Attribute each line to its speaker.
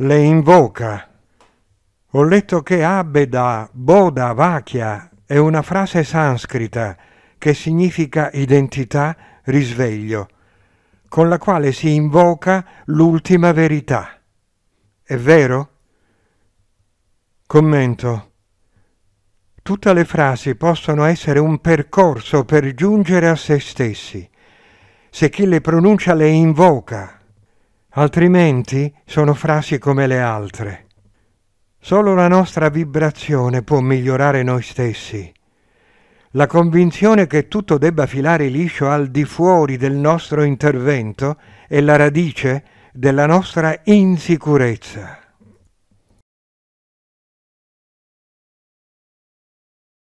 Speaker 1: le invoca. Ho letto che Abeda Boda Vachya è una frase sanscrita che significa identità, risveglio, con la quale si invoca l'ultima verità. È vero? Commento. Tutte le frasi possono essere un percorso per giungere a se stessi. Se chi le pronuncia le invoca altrimenti sono frasi come le altre. Solo la nostra vibrazione può migliorare noi stessi. La convinzione che tutto debba filare liscio al di fuori del nostro intervento è la radice della nostra insicurezza.